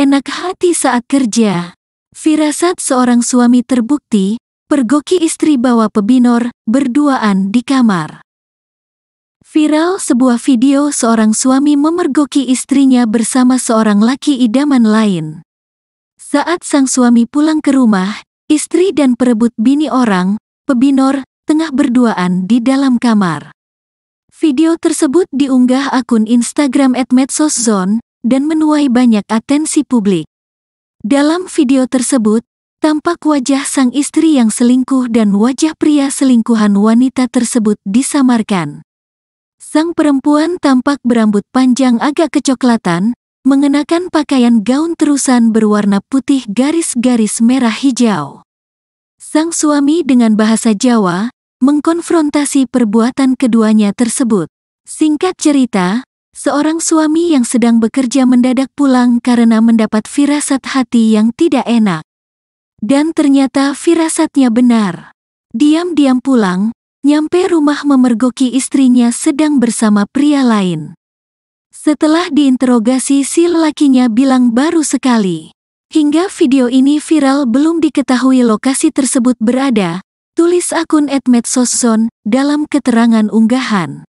enak hati saat kerja. Firasat seorang suami terbukti, pergoki istri bawa pebinor berduaan di kamar. Viral sebuah video seorang suami memergoki istrinya bersama seorang laki idaman lain. Saat sang suami pulang ke rumah, istri dan perebut bini orang, Pebinor, tengah berduaan di dalam kamar. Video tersebut diunggah akun Instagram @medsoszone dan menuai banyak atensi publik. Dalam video tersebut, tampak wajah sang istri yang selingkuh dan wajah pria selingkuhan wanita tersebut disamarkan. Sang perempuan tampak berambut panjang agak kecoklatan, mengenakan pakaian gaun terusan berwarna putih garis-garis merah hijau. Sang suami dengan bahasa Jawa mengkonfrontasi perbuatan keduanya tersebut. Singkat cerita, seorang suami yang sedang bekerja mendadak pulang karena mendapat firasat hati yang tidak enak. Dan ternyata firasatnya benar. Diam-diam pulang, nyampe rumah memergoki istrinya sedang bersama pria lain. Setelah diinterogasi si lelakinya bilang baru sekali. Hingga video ini viral belum diketahui lokasi tersebut berada, tulis akun Sosson dalam keterangan unggahan.